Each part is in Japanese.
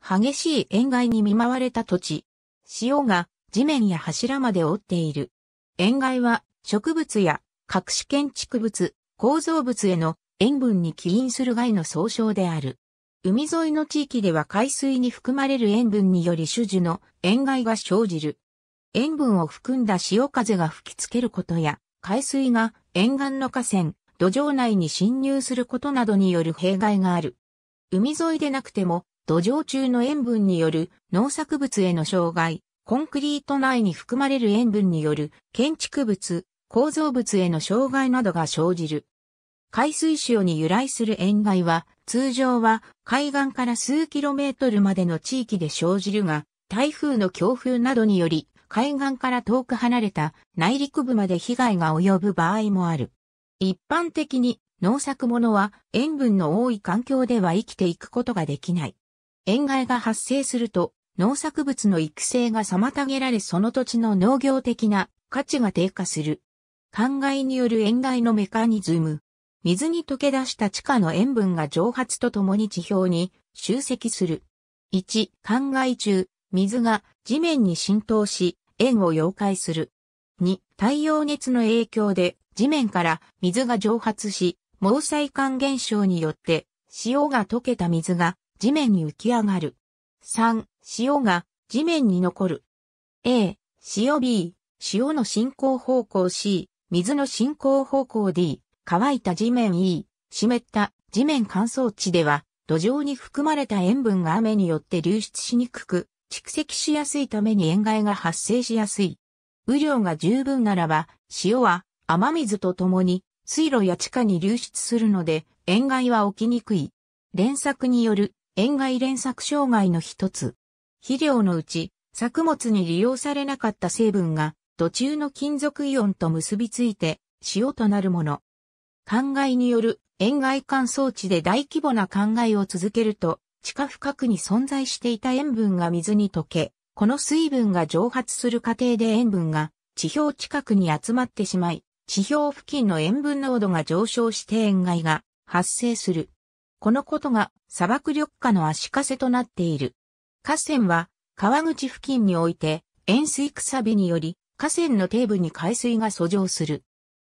激しい塩害に見舞われた土地。塩が地面や柱まで覆っている。塩害は植物や各種建築物、構造物への塩分に起因する害の総称である。海沿いの地域では海水に含まれる塩分により種樹の塩害が生じる。塩分を含んだ潮風が吹きつけることや、海水が沿岸の河川、土壌内に侵入することなどによる弊害がある。海沿いでなくても土壌中の塩分による農作物への障害、コンクリート内に含まれる塩分による建築物、構造物への障害などが生じる。海水潮に由来する塩害は、通常は海岸から数キロメートルまでの地域で生じるが、台風の強風などにより、海岸から遠く離れた内陸部まで被害が及ぶ場合もある。一般的に農作物は塩分の多い環境では生きていくことができない。塩害が発生すると、農作物の育成が妨げられその土地の農業的な価値が低下する。灌漑による塩害のメカニズム。水に溶け出した地下の塩分が蒸発とともに地表に集積する。1、灌漑中、水が地面に浸透し、塩を溶解する。2、太陽熱の影響で地面から水が蒸発し、毛細管現象によって、塩が溶けた水が地面に浮き上がる。3、潮が地面に残る。A、塩 B、潮の進行方向 C、水の進行方向 D、乾いた地面 E、湿った地面乾燥地では、土壌に含まれた塩分が雨によって流出しにくく、蓄積しやすいために塩害が発生しやすい。雨量が十分ならば、塩は雨水とともに水路や地下に流出するので、塩害は起きにくい。連作による塩害連作障害の一つ。肥料のうち、作物に利用されなかった成分が、土中の金属イオンと結びついて、塩となるもの。灌漑による塩害乾燥地で大規模な灌漑を続けると、地下深くに存在していた塩分が水に溶け、この水分が蒸発する過程で塩分が地表近くに集まってしまい、地表付近の塩分濃度が上昇して塩害が発生する。このことが砂漠緑化の足かせとなっている。河川は川口付近において塩水草びにより河川の底部に海水が遡上する。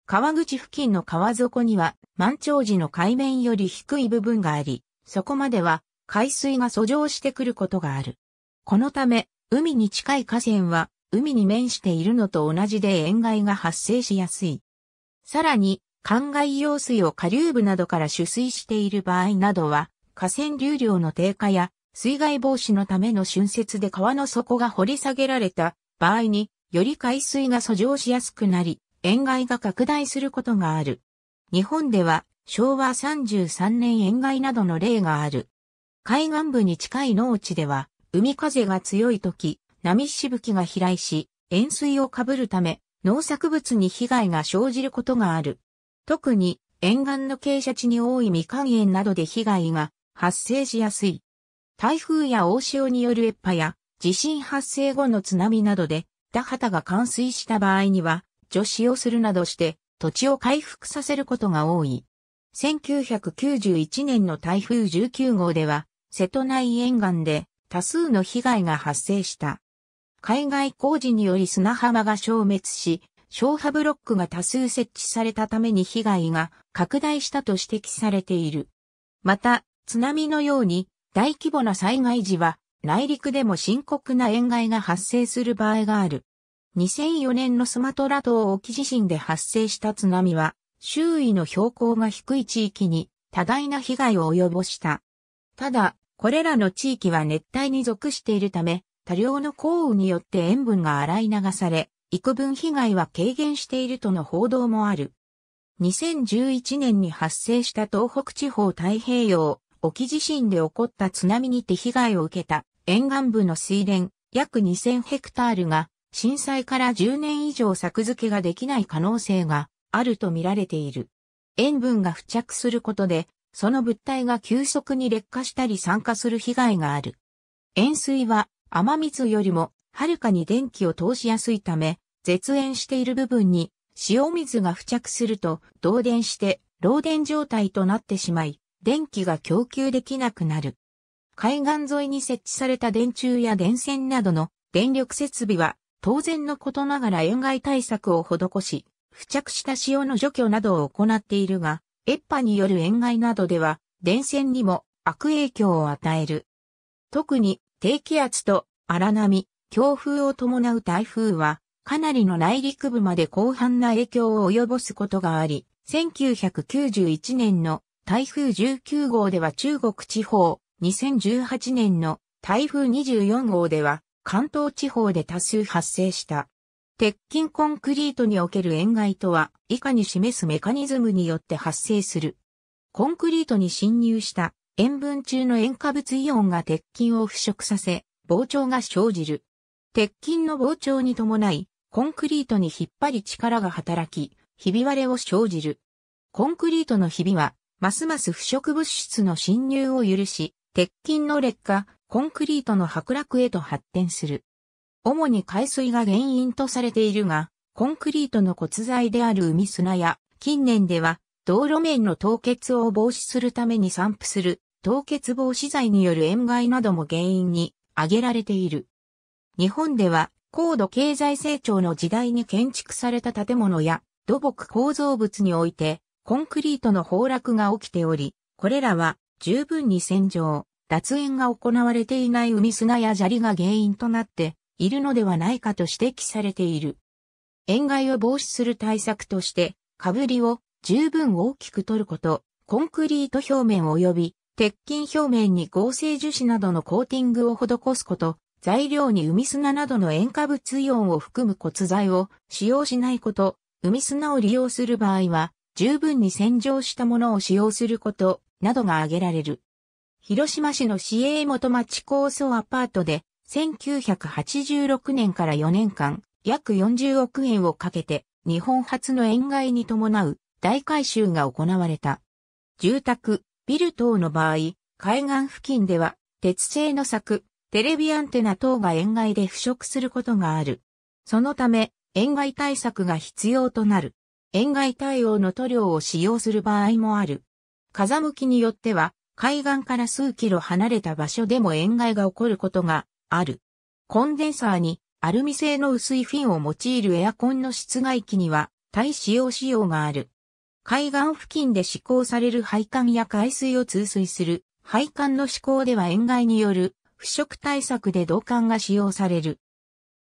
川口付近の川底には満潮時の海面より低い部分があり、そこまでは海水が遡上してくることがある。このため、海に近い河川は海に面しているのと同じで塩害が発生しやすい。さらに、灌漑用水を下流部などから取水している場合などは、河川流量の低下や水害防止のための浚渫で川の底が掘り下げられた場合に、より海水が遡上しやすくなり、塩害が拡大することがある。日本では昭和33年塩害などの例がある。海岸部に近い農地では、海風が強い時、波しぶきが飛来し、塩水をかぶるため、農作物に被害が生じることがある。特に沿岸の傾斜地に多い未か炎などで被害が発生しやすい。台風や大潮による越波や地震発生後の津波などで田畑が冠水した場合には除死をするなどして土地を回復させることが多い。1991年の台風19号では瀬戸内沿岸で多数の被害が発生した。海外工事により砂浜が消滅し、消波ブロックが多数設置されたために被害が拡大したと指摘されている。また、津波のように大規模な災害時は内陸でも深刻な塩害が発生する場合がある。2004年のスマトラ島沖地震で発生した津波は周囲の標高が低い地域に多大な被害を及ぼした。ただ、これらの地域は熱帯に属しているため、多量の降雨によって塩分が洗い流され、幾分被害は軽減しているとの報道もある。2011年に発生した東北地方太平洋沖地震で起こった津波にて被害を受けた沿岸部の水田約2000ヘクタールが震災から10年以上作付けができない可能性があると見られている。塩分が付着することで、その物体が急速に劣化したり酸化する被害がある。塩水は雨水よりもはるかに電気を通しやすいため、絶縁している部分に塩水が付着すると導電して漏電状態となってしまい、電気が供給できなくなる。海岸沿いに設置された電柱や電線などの電力設備は当然のことながら塩害対策を施し、付着した塩の除去などを行っているが、越波による塩害などでは電線にも悪影響を与える。特に低気圧と荒波、強風を伴う台風はかなりの内陸部まで広範な影響を及ぼすことがあり、1991年の台風19号では中国地方、2018年の台風24号では関東地方で多数発生した。鉄筋コンクリートにおける塩害とは以下に示すメカニズムによって発生する。コンクリートに侵入した塩分中の塩化物イオンが鉄筋を腐食させ、膨張が生じる。鉄筋の膨張に伴い、コンクリートに引っ張り力が働き、ひび割れを生じる。コンクリートのひびは、ますます腐食物質の侵入を許し、鉄筋の劣化、コンクリートの剥落へと発展する。主に海水が原因とされているが、コンクリートの骨材である海砂や、近年では、道路面の凍結を防止するために散布する凍結防止剤による塩害なども原因に挙げられている。日本では高度経済成長の時代に建築された建物や土木構造物においてコンクリートの崩落が起きており、これらは十分に洗浄、脱塩が行われていない海砂や砂利が原因となっているのではないかと指摘されている。塩害を防止する対策として、かぶりを十分大きく取ること、コンクリート表面及び鉄筋表面に合成樹脂などのコーティングを施すこと、材料に海砂などの塩化物イオンを含む骨材を使用しないこと、海砂を利用する場合は、十分に洗浄したものを使用すること、などが挙げられる。広島市の市営元町高層アパートで、1986年から4年間、約40億円をかけて、日本初の塩害に伴う大改修が行われた。住宅、ビル等の場合、海岸付近では、鉄製の柵、テレビアンテナ等が塩害で腐食することがある。そのため、塩害対策が必要となる。塩害対応の塗料を使用する場合もある。風向きによっては、海岸から数キロ離れた場所でも塩害が起こることがある。コンデンサーにアルミ製の薄いフィンを用いるエアコンの室外機には対使用仕様がある。海岸付近で施行される配管や海水を通水する配管の施行では塩害による腐食対策で銅管が使用される。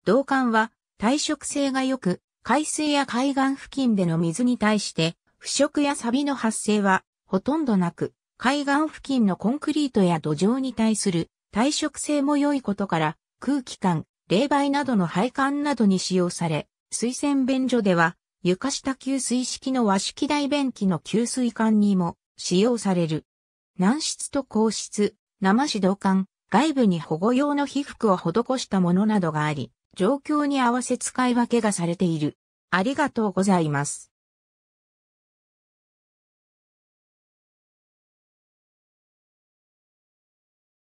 銅管は耐食性が良く、海水や海岸付近での水に対して腐食や錆の発生はほとんどなく、海岸付近のコンクリートや土壌に対する耐食性も良いことから空気管、冷媒などの配管などに使用され、水洗便所では床下給水式の和式大便器の給水管にも使用される。軟質と硬質、生紙導管、外部に保護用の被服を施したものなどがあり、状況に合わせ使い分けがされている。ありがとうございます。